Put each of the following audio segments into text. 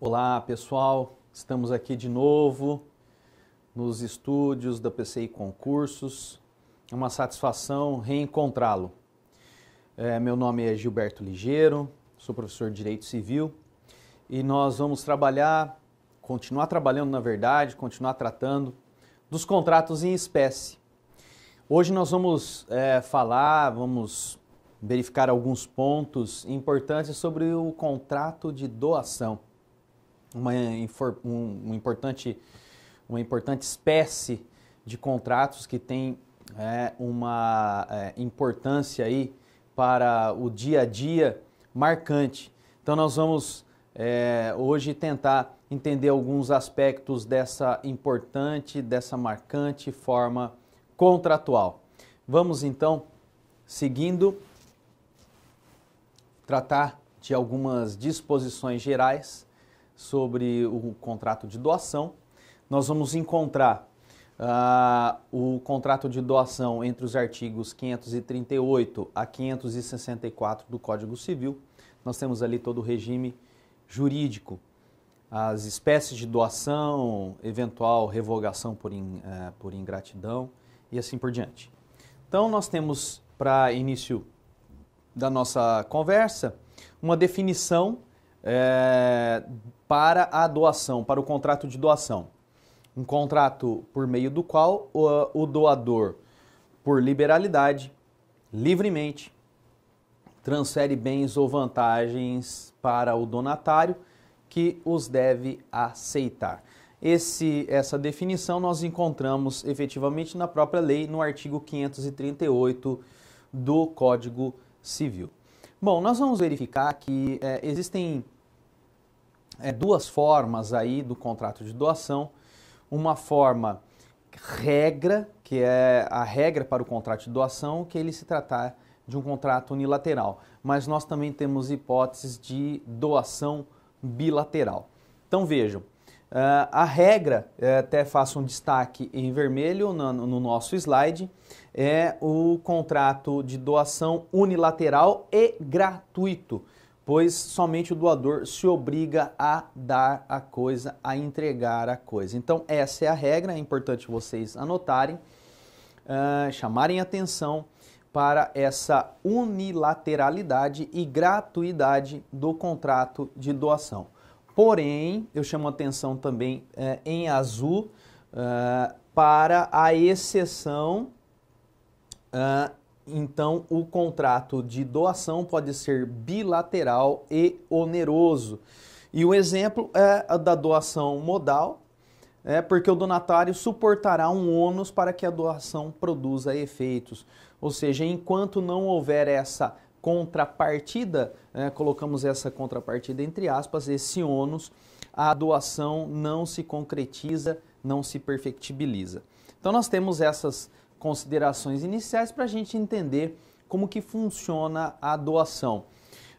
Olá pessoal, estamos aqui de novo nos estúdios da PCI Concursos. É uma satisfação reencontrá-lo. É, meu nome é Gilberto Ligeiro, sou professor de Direito Civil e nós vamos trabalhar, continuar trabalhando na verdade, continuar tratando dos contratos em espécie. Hoje nós vamos é, falar, vamos verificar alguns pontos importantes sobre o contrato de doação uma, um, importante, uma importante espécie de contratos que tem é, uma é, importância aí para o dia a dia marcante. Então nós vamos é, hoje tentar entender alguns aspectos dessa importante, dessa marcante forma contratual. Vamos então, seguindo, tratar de algumas disposições gerais sobre o contrato de doação. Nós vamos encontrar uh, o contrato de doação entre os artigos 538 a 564 do Código Civil. Nós temos ali todo o regime jurídico, as espécies de doação, eventual revogação por, in, uh, por ingratidão e assim por diante. Então, nós temos para início da nossa conversa uma definição é, para a doação, para o contrato de doação. Um contrato por meio do qual o, o doador, por liberalidade, livremente, transfere bens ou vantagens para o donatário que os deve aceitar. Esse, essa definição nós encontramos efetivamente na própria lei, no artigo 538 do Código Civil. Bom, nós vamos verificar que é, existem é, duas formas aí do contrato de doação. Uma forma regra, que é a regra para o contrato de doação, que é ele se tratar de um contrato unilateral. Mas nós também temos hipóteses de doação bilateral. Então vejam, eh, a regra, eh, até faço um destaque em vermelho no nosso slide, é o contrato de doação unilateral e gratuito pois somente o doador se obriga a dar a coisa, a entregar a coisa. Então, essa é a regra, é importante vocês anotarem, uh, chamarem atenção para essa unilateralidade e gratuidade do contrato de doação. Porém, eu chamo atenção também uh, em azul uh, para a exceção ah, então, o contrato de doação pode ser bilateral e oneroso. E o exemplo é a da doação modal, é porque o donatário suportará um ônus para que a doação produza efeitos. Ou seja, enquanto não houver essa contrapartida, né, colocamos essa contrapartida entre aspas, esse ônus, a doação não se concretiza, não se perfectibiliza. Então, nós temos essas considerações iniciais para a gente entender como que funciona a doação.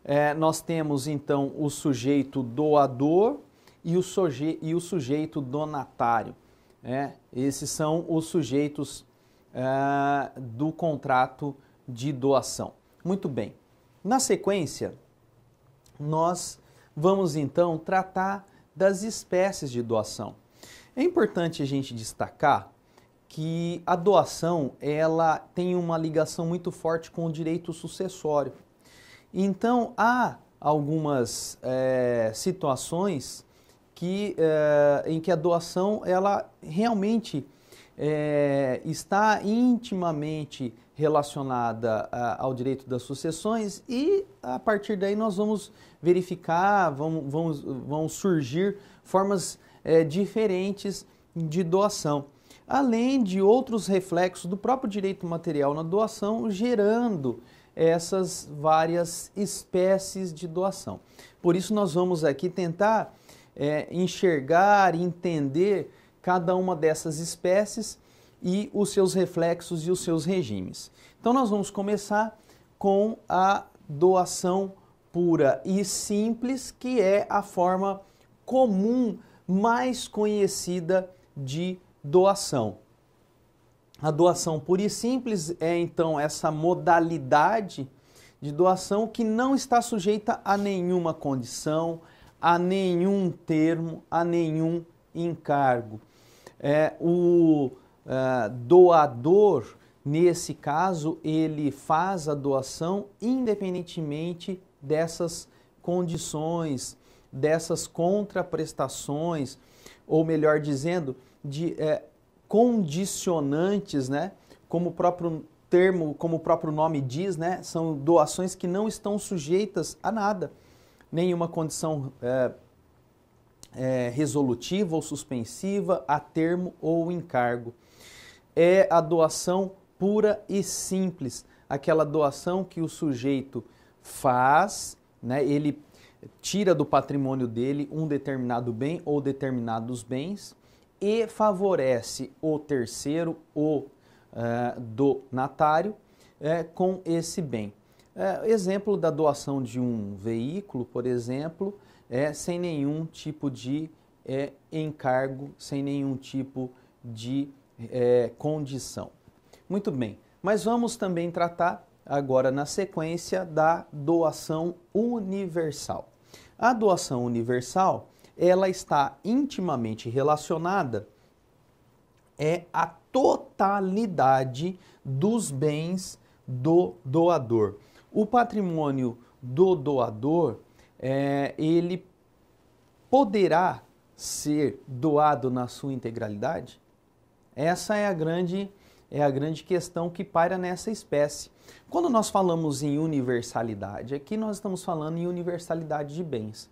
É, nós temos então o sujeito doador e o, suje e o sujeito donatário. Né? Esses são os sujeitos é, do contrato de doação. Muito bem. Na sequência, nós vamos então tratar das espécies de doação. É importante a gente destacar que a doação ela tem uma ligação muito forte com o direito sucessório. Então há algumas é, situações que, é, em que a doação ela realmente é, está intimamente relacionada a, ao direito das sucessões e a partir daí nós vamos verificar, vão, vão, vão surgir formas diferentes de doação além de outros reflexos do próprio direito material na doação, gerando essas várias espécies de doação. Por isso, nós vamos aqui tentar é, enxergar, entender cada uma dessas espécies e os seus reflexos e os seus regimes. Então, nós vamos começar com a doação pura e simples, que é a forma comum mais conhecida de doação. A doação pura e simples é então essa modalidade de doação que não está sujeita a nenhuma condição, a nenhum termo, a nenhum encargo. É, o é, doador, nesse caso, ele faz a doação independentemente dessas condições, dessas contraprestações, ou melhor dizendo, de é, condicionantes, né? Como o próprio termo, como o próprio nome diz, né? São doações que não estão sujeitas a nada, nenhuma condição é, é, resolutiva ou suspensiva, a termo ou encargo. É a doação pura e simples, aquela doação que o sujeito faz, né? Ele tira do patrimônio dele um determinado bem ou determinados bens e favorece o terceiro, o eh, do donatário, eh, com esse bem. Eh, exemplo da doação de um veículo, por exemplo, é sem nenhum tipo de é, encargo, sem nenhum tipo de é, condição. Muito bem, mas vamos também tratar agora na sequência da doação universal. A doação universal ela está intimamente relacionada é a totalidade dos bens do doador. O patrimônio do doador, é, ele poderá ser doado na sua integralidade? Essa é a grande é a grande questão que paira nessa espécie. Quando nós falamos em universalidade, aqui nós estamos falando em universalidade de bens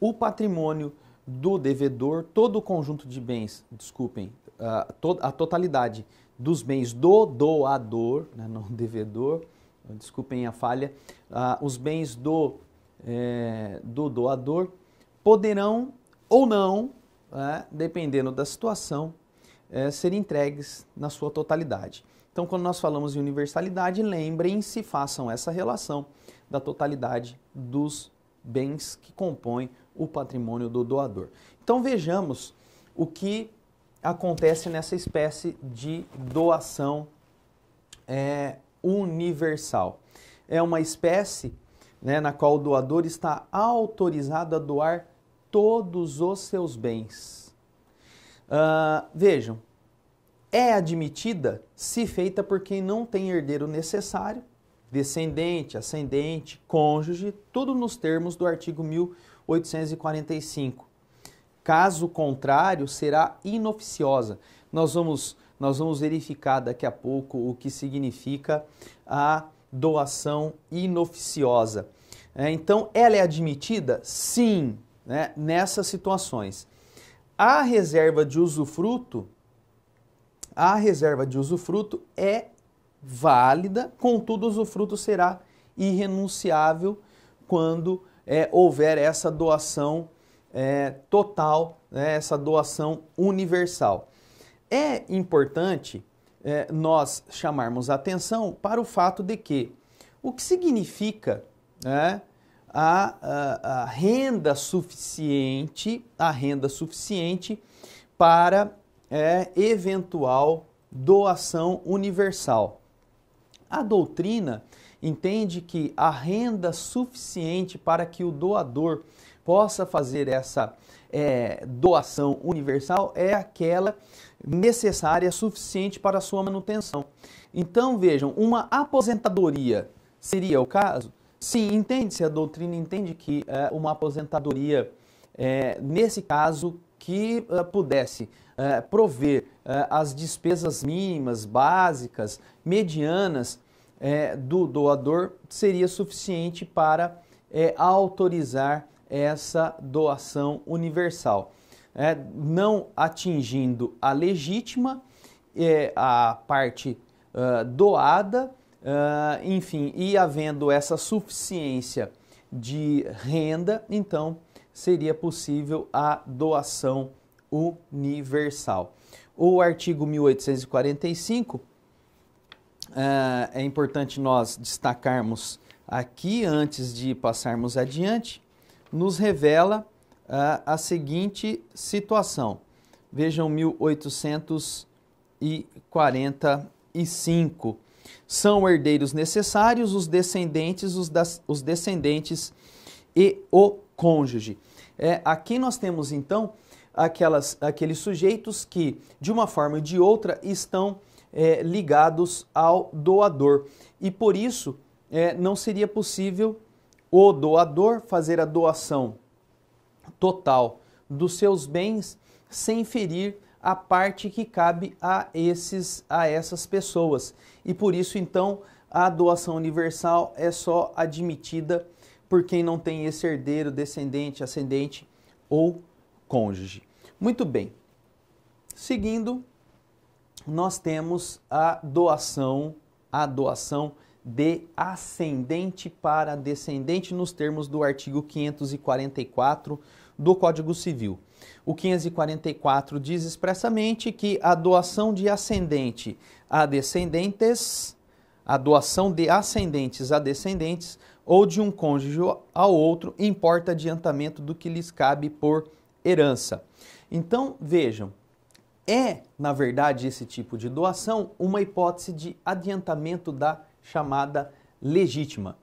o patrimônio do devedor, todo o conjunto de bens, desculpem, a totalidade dos bens do doador, né, não devedor, desculpem a falha, os bens do, é, do doador poderão ou não, é, dependendo da situação, é, ser entregues na sua totalidade. Então, quando nós falamos em universalidade, lembrem-se, façam essa relação da totalidade dos bens que compõem o patrimônio do doador. Então vejamos o que acontece nessa espécie de doação é, universal. É uma espécie né, na qual o doador está autorizado a doar todos os seus bens. Uh, vejam, é admitida se feita por quem não tem herdeiro necessário, descendente, ascendente, cônjuge, tudo nos termos do artigo 1000 845. Caso contrário, será inoficiosa. Nós vamos, nós vamos verificar daqui a pouco o que significa a doação inoficiosa. É, então, ela é admitida? Sim, né, nessas situações. A reserva de usufruto, a reserva de usufruto é válida, contudo, o usufruto será irrenunciável quando é, houver essa doação é, total, né, essa doação universal. É importante é, nós chamarmos atenção para o fato de que o que significa né, a, a, a, renda suficiente, a renda suficiente para é, eventual doação universal. A doutrina entende que a renda suficiente para que o doador possa fazer essa é, doação universal é aquela necessária, suficiente para a sua manutenção. Então vejam, uma aposentadoria seria o caso? Sim, entende-se, a doutrina entende que é, uma aposentadoria, é, nesse caso, que é, pudesse uh, prover é, as despesas mínimas, básicas, medianas é, do doador seria suficiente para é, autorizar essa doação universal. É, não atingindo a legítima, é, a parte uh, doada, uh, enfim, e havendo essa suficiência de renda, então seria possível a doação universal. O artigo 1845 ah, é importante nós destacarmos aqui, antes de passarmos adiante, nos revela ah, a seguinte situação. Vejam 1845. São herdeiros necessários os descendentes, os, das, os descendentes e o cônjuge. É, aqui nós temos então aquelas, aqueles sujeitos que, de uma forma ou de outra, estão é, ligados ao doador. E por isso é, não seria possível o doador fazer a doação total dos seus bens sem ferir a parte que cabe a esses a essas pessoas. E por isso então a doação universal é só admitida por quem não tem esse herdeiro, descendente, ascendente ou cônjuge. Muito bem. Seguindo, nós temos a doação, a doação de ascendente para descendente nos termos do artigo 544 do Código Civil. O 544 diz expressamente que a doação de ascendente a descendentes, a doação de ascendentes a descendentes ou de um cônjuge ao outro importa adiantamento do que lhes cabe por herança. Então, vejam, é, na verdade, esse tipo de doação uma hipótese de adiantamento da chamada legítima.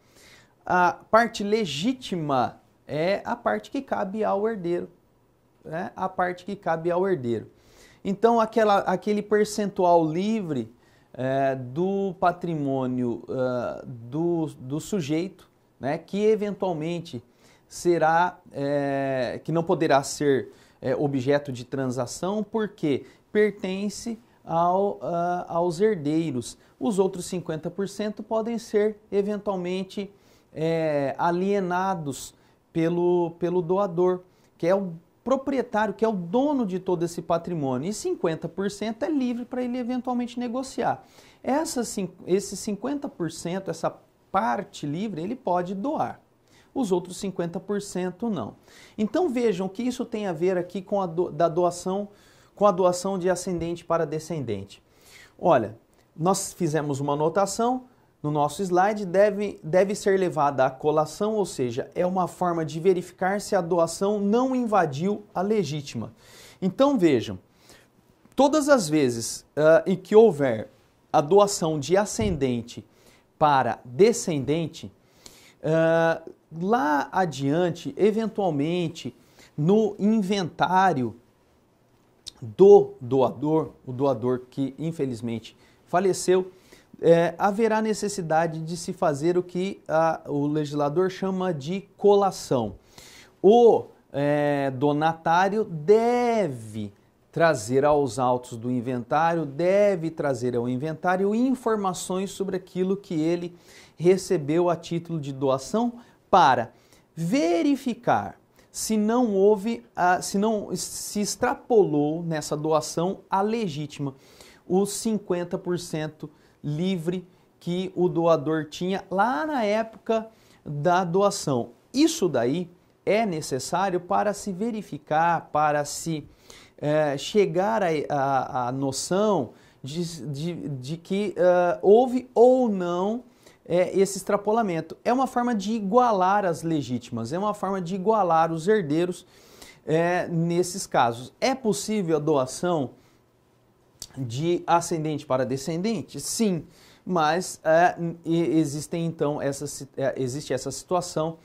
A parte legítima é a parte que cabe ao herdeiro, né? a parte que cabe ao herdeiro. Então, aquela, aquele percentual livre é, do patrimônio é, do, do sujeito, né, que eventualmente será, é, que não poderá ser é, objeto de transação porque pertence ao, ah, aos herdeiros. Os outros 50% podem ser eventualmente é, alienados pelo, pelo doador, que é o proprietário, que é o dono de todo esse patrimônio, e 50% é livre para ele eventualmente negociar. Essa, esse 50%, essa parte livre, ele pode doar os outros 50% não. Então vejam que isso tem a ver aqui com a do, da doação, com a doação de ascendente para descendente. Olha, nós fizemos uma anotação no nosso slide, deve, deve ser levada à colação, ou seja, é uma forma de verificar se a doação não invadiu a legítima. Então vejam, todas as vezes uh, em que houver a doação de ascendente para descendente, uh, lá adiante, eventualmente, no inventário do doador, o doador que infelizmente faleceu, é, haverá necessidade de se fazer o que a, o legislador chama de colação. O é, donatário deve trazer aos autos do inventário, deve trazer ao inventário informações sobre aquilo que ele recebeu a título de doação para verificar se não houve, uh, se não se extrapolou nessa doação a legítima, os 50% livre que o doador tinha lá na época da doação. Isso daí é necessário para se verificar, para se uh, chegar à noção de, de, de que uh, houve ou não é, esse extrapolamento. É uma forma de igualar as legítimas, é uma forma de igualar os herdeiros é, nesses casos. É possível a doação de ascendente para descendente? Sim, mas é, existem então essa, é, existe essa situação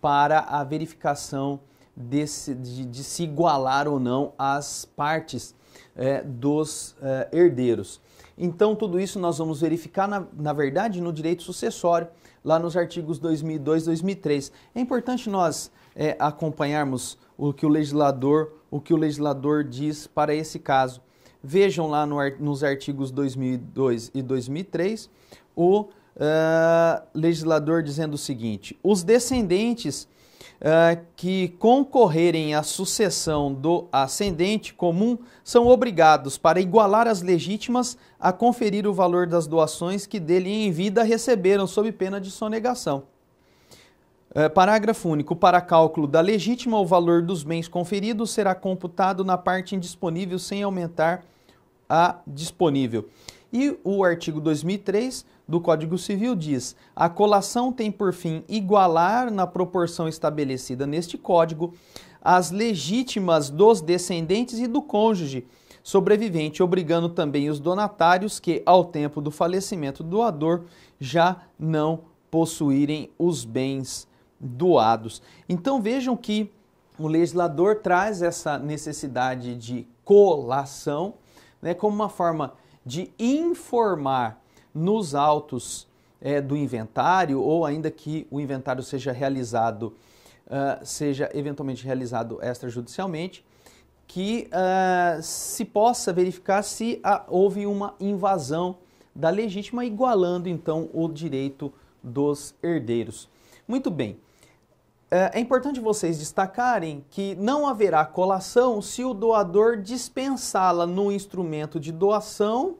para a verificação desse, de, de se igualar ou não as partes é, dos é, herdeiros. Então, tudo isso nós vamos verificar, na, na verdade, no direito sucessório, lá nos artigos 2002 e 2003. É importante nós é, acompanharmos o que o legislador, o que o legislador diz para esse caso. Vejam lá no, nos artigos 2002 e 2003 o uh, legislador dizendo o seguinte: os descendentes uh, que concorrerem à sucessão do ascendente comum são obrigados, para igualar as legítimas, a conferir o valor das doações que dele em vida receberam, sob pena de sonegação. Ah, parágrafo único. Para cálculo da legítima, o valor dos bens conferidos será computado na parte indisponível sem aumentar a disponível. E o artigo 2003 do Código Civil diz: a colação tem por fim igualar na proporção estabelecida neste código as legítimas dos descendentes e do cônjuge sobrevivente, obrigando também os donatários que, ao tempo do falecimento do doador, já não possuírem os bens doados. Então vejam que o legislador traz essa necessidade de colação né, como uma forma de informar nos autos é, do inventário, ou ainda que o inventário seja realizado, uh, seja eventualmente realizado extrajudicialmente, que uh, se possa verificar se a, ah, houve uma invasão da legítima, igualando então o direito dos herdeiros. Muito bem. É, é importante vocês destacarem que não haverá colação se o doador dispensá-la no instrumento de doação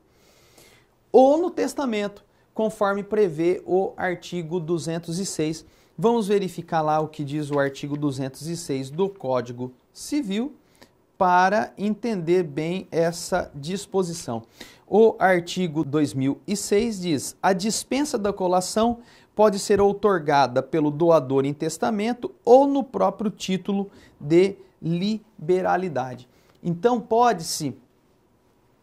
ou no testamento, conforme prevê o artigo 206. Vamos verificar lá o que diz o artigo 206 do Código Civil para entender bem essa disposição. O artigo 2006 diz: a dispensa da colação pode ser outorgada pelo doador em testamento ou no próprio título de liberalidade. Então, pode-se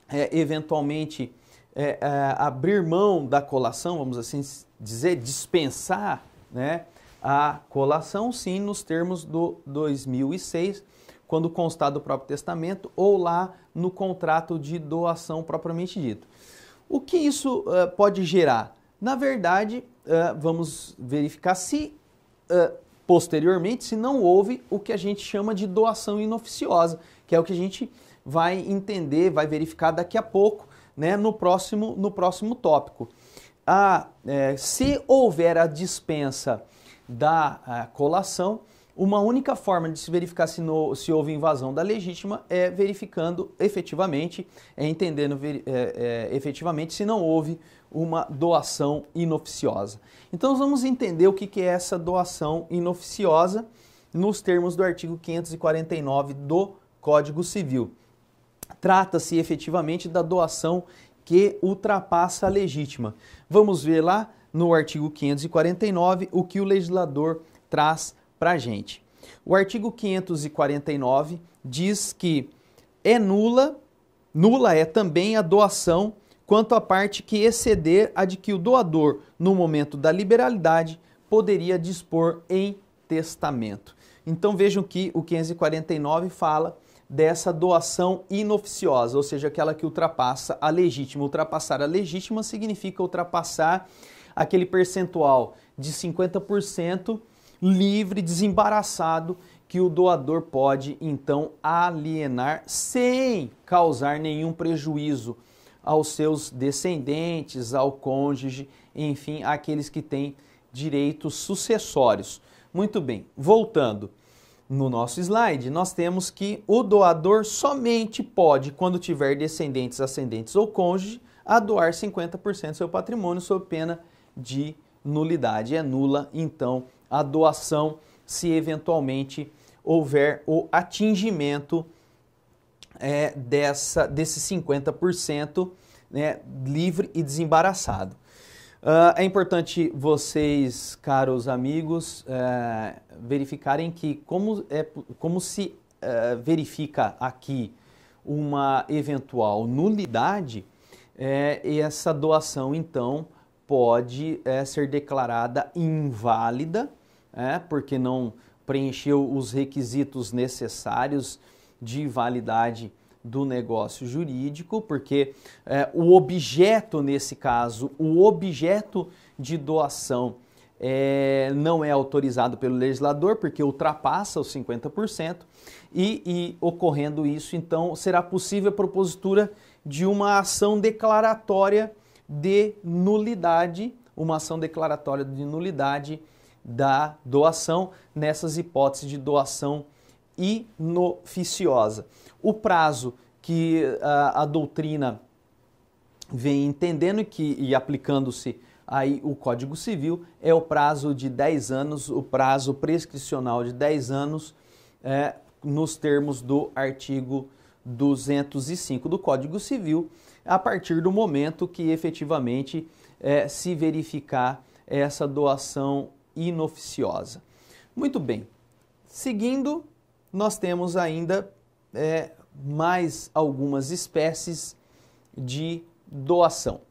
é, eventualmente é, é, abrir mão da colação, vamos assim dizer, dispensar né, a colação, sim, nos termos do 2006, quando constar do próprio testamento, ou lá no contrato de doação propriamente dito. O que isso uh, pode gerar? Na verdade, uh, vamos verificar se uh, posteriormente, se não houve o que a gente chama de doação inoficiosa, que é o que a gente vai entender, vai verificar daqui a pouco, né, no, próximo, no próximo tópico. A, é, se houver a dispensa da colação, uma única forma de se verificar se, no, se, houve invasão da legítima é verificando efetivamente, é entendendo é, é, efetivamente se não houve uma doação inoficiosa. Então, vamos entender o que, que é essa doação inoficiosa nos termos do artigo 549 do Código Civil trata-se efetivamente da doação que ultrapassa a legítima. Vamos ver lá no artigo 549 o que o legislador traz para a gente. O artigo 549 diz que é nula, nula é também a doação quanto à parte que exceder a de que o doador, no momento da liberalidade, poderia dispor em testamento. Então vejam que o 549 fala dessa doação inoficiosa, ou seja, aquela que ultrapassa a legítima. Ultrapassar a legítima significa ultrapassar aquele percentual de 50% livre, desembaraçado, que o doador pode então alienar sem causar nenhum prejuízo aos seus descendentes, ao cônjuge, enfim, àqueles que têm direitos sucessórios. Muito bem, voltando no nosso slide, nós temos que o doador somente pode, quando tiver descendentes, ascendentes ou cônjuge, a doar 50% do seu patrimônio sob pena de nulidade. É nula, então, a doação se eventualmente houver o atingimento é, dessa, desses 50% né, livre e desembaraçado. Uh, é importante vocês, caros amigos, uh, verificarem que como, é, como se uh, verifica aqui uma eventual nulidade, eh, essa doação então pode ser declarada inválida, né, porque não preencheu os requisitos necessários de validade do negócio jurídico, porque é, o objeto, nesse caso, o objeto de doação é, não é autorizado pelo legislador, porque ultrapassa os 50%, e, e ocorrendo isso, então, será possível a propositura de uma ação declaratória de nulidade, uma ação declaratória de nulidade da doação nessas hipóteses de doação inoficiosa o prazo que a, ah, a doutrina vem entendendo que, e aplicando-se aí o Código Civil, é o prazo de 10 anos, o prazo prescricional de 10 anos, é, nos termos do artigo 205 do Código Civil, a partir do momento que efetivamente é, se verificar essa doação inoficiosa. Muito bem, seguindo, nós temos ainda é, mais algumas espécies de doação.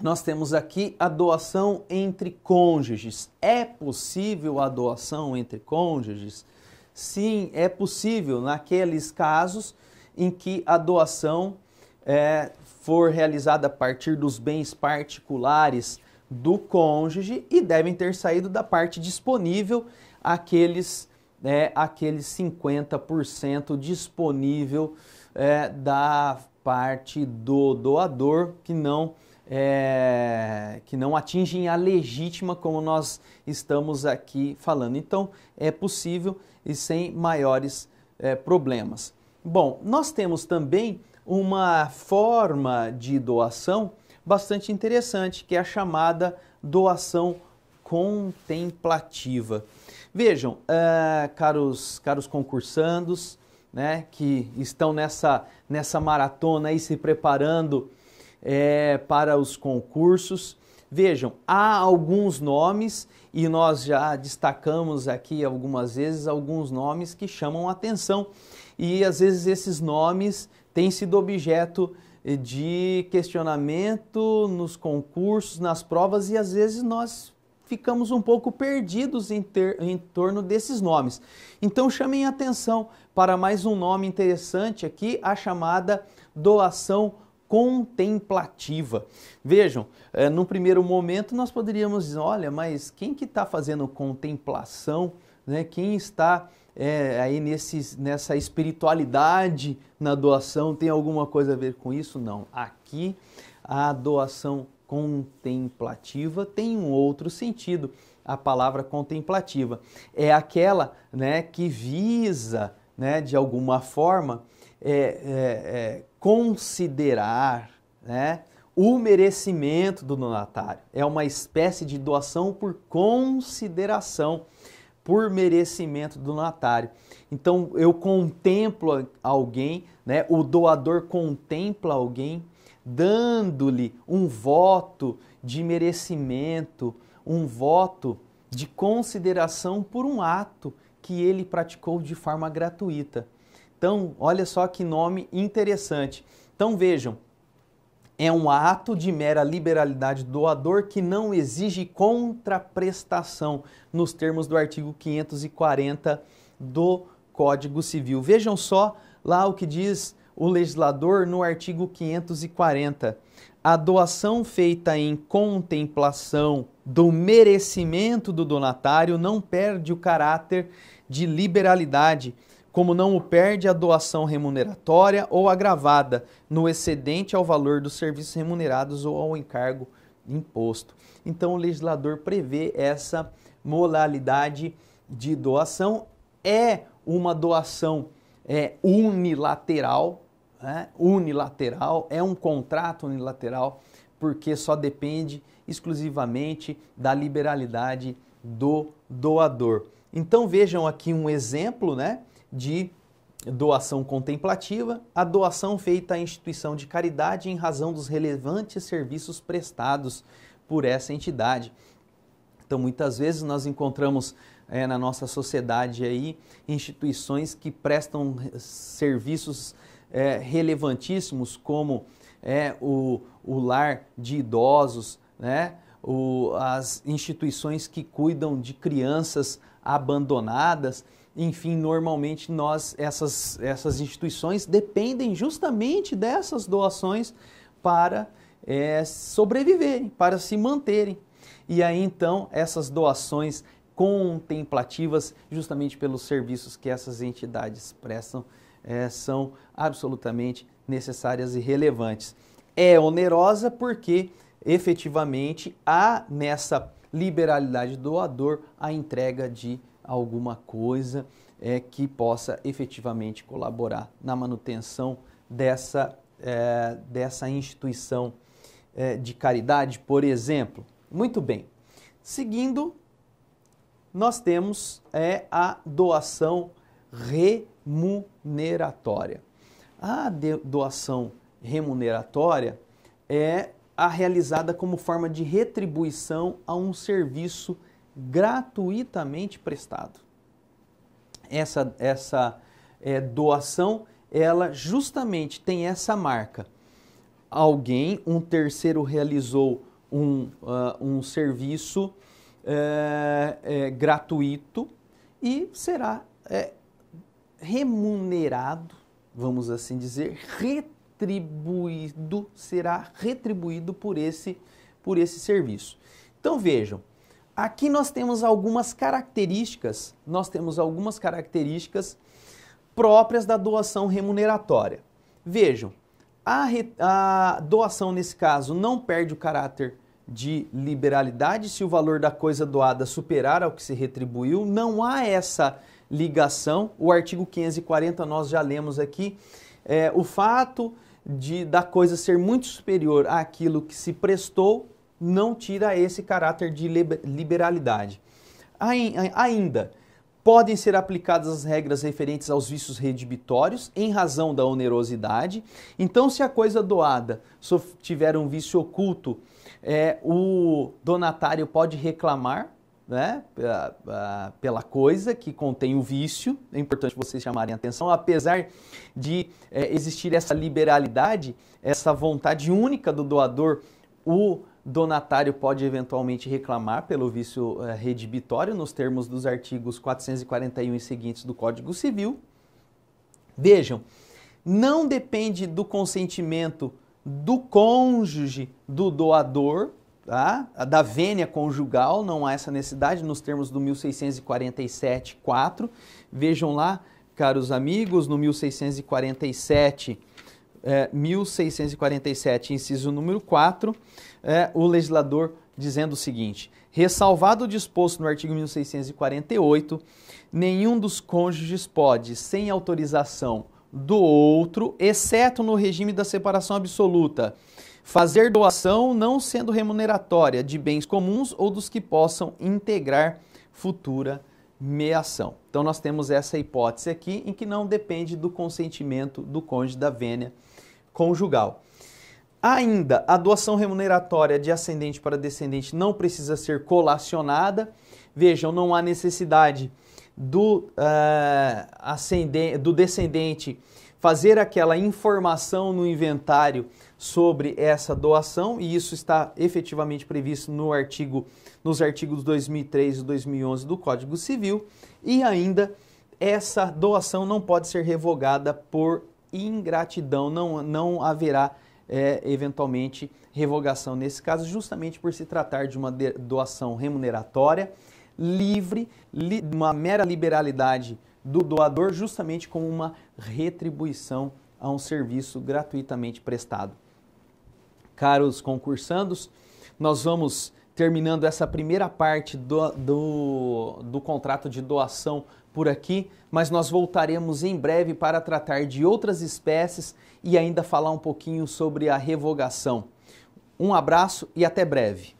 Nós temos aqui a doação entre cônjuges. É possível a doação entre cônjuges? Sim, é possível naqueles casos em que a doação é, for realizada a partir dos bens particulares do cônjuge e devem ter saído da parte disponível aqueles é, aquele 50% disponível é, da parte do doador que não é, que não atingem a legítima, como nós estamos aqui falando. Então, é possível e sem maiores é, problemas. Bom, nós temos também uma forma de doação bastante interessante, que é a chamada doação contemplativa. Vejam, uh, caros, caros concursandos, né, que estão nessa, nessa maratona aí se preparando é, para os concursos. Vejam, há alguns nomes, e nós já destacamos aqui algumas vezes, alguns nomes que chamam atenção. E às vezes esses nomes têm sido objeto eh, de questionamento nos concursos, nas provas, e às vezes nós ficamos um pouco perdidos em, ter, em torno desses nomes. Então chamem atenção para mais um nome interessante aqui, a chamada doação contemplativa. Vejam, é, eh, no primeiro momento nós poderíamos dizer, olha, mas quem que está fazendo contemplação, né? Quem está é, aí nessa espiritualidade na doação tem alguma coisa a ver com isso? Não. Aqui a doação contemplativa tem um outro sentido. A palavra contemplativa é aquela né, que visa, né, de alguma forma, é, é, é, considerar né, o merecimento do donatário. É uma espécie de doação por consideração, por merecimento do donatário. Então eu contemplo alguém, né? O doador contempla alguém, dando-lhe um voto de merecimento, um voto de consideração por um ato que ele praticou de forma gratuita. Então, olha só que nome interessante. Então vejam, é um ato de mera liberalidade do doador que não exige contraprestação nos termos do artigo 540 do Código Civil. Vejam só lá o que diz o legislador no artigo 540. A doação feita em contemplação do merecimento do donatário não perde o caráter de liberalidade, como não o perde a doação remuneratória ou agravada no excedente ao valor dos serviços remunerados ou ao encargo imposto. Então, o legislador prevê essa modalidade de doação. É uma doação é, unilateral, né? unilateral, é um contrato unilateral, porque só depende exclusivamente da liberalidade do doador. Então vejam aqui um exemplo né, de doação contemplativa, a doação feita à instituição de caridade em razão dos relevantes serviços prestados por essa entidade. Então muitas vezes nós encontramos é, na nossa sociedade aí instituições que prestam serviços é, relevantíssimos como é, o, o lar de idosos, né? O, as instituições que cuidam de crianças abandonadas. Enfim, normalmente nós essas, essas instituições dependem justamente dessas doações para é, sobreviverem, para se manterem. E aí então essas doações contemplativas, justamente pelos serviços que essas entidades prestam, é, são absolutamente necessárias e relevantes. É onerosa porque efetivamente há nessa liberalidade doador a entrega de alguma coisa é, que possa efetivamente colaborar na manutenção dessa, é, dessa instituição é, de caridade, por exemplo. Muito bem. Seguindo nós temos é a doação remuneratória. A doação remuneratória é a realizada como forma de retribuição a um serviço gratuitamente prestado. Essa, essa é, doação, ela justamente tem essa marca. Alguém, um terceiro, realizou um, uh, um serviço é, é, gratuito e será é, remunerado, vamos assim dizer, retribuído, será retribuído por esse, por esse serviço. Então vejam, aqui nós temos algumas características, nós temos algumas características próprias da doação remuneratória. Vejam, a, re, a doação nesse caso não perde o caráter de liberalidade, se o valor da coisa doada superar ao que se retribuiu, não há essa ligação. O artigo 540 nós já lemos aqui. É, o fato de da coisa ser muito superior àquilo que se prestou não tira esse caráter de liberalidade. Ainda, podem ser aplicadas as regras referentes aos vícios redibitórios em razão da onerosidade. Então, se a coisa doada tiver um vício oculto é, o donatário pode reclamar né, pela, coisa que contém o vício. É importante vocês chamarem atenção, apesar de é, existir essa liberalidade, essa vontade única do doador, o donatário pode eventualmente reclamar pelo vício é, redibitório nos termos dos artigos 441 e seguintes do Código Civil. Vejam, não depende do consentimento do cônjuge do doador, tá? da vênia conjugal, não há essa necessidade, nos termos do 1647, 4. Vejam lá, caros amigos, no 1647, é, 1647, inciso número 4, é, o legislador dizendo o seguinte: ressalvado o disposto no artigo 1648, nenhum dos cônjuges pode, sem autorização do outro, exceto no regime da separação absoluta. Fazer doação não sendo remuneratória de bens comuns ou dos que possam integrar futura meação. Então nós temos essa hipótese aqui em que não depende do consentimento do cônjuge da vênia conjugal. Ainda, a doação remuneratória de ascendente para descendente não precisa ser colacionada. Vejam, não há necessidade do, uh, eh, ascendente, do descendente fazer aquela informação no inventário sobre essa doação, e isso está efetivamente previsto no artigo, nos artigos 2003 e 2011 do Código Civil, e ainda essa doação não pode ser revogada por ingratidão, não, não haverá é, eventualmente revogação nesse caso, justamente por se tratar de uma doação remuneratória livre, li, uma mera liberalidade do doador, justamente como uma retribuição a um serviço gratuitamente prestado. Caros concursandos, nós vamos terminando essa primeira parte do, do, do, contrato de doação por aqui, mas nós voltaremos em breve para tratar de outras espécies e ainda falar um pouquinho sobre a revogação. Um abraço e até breve.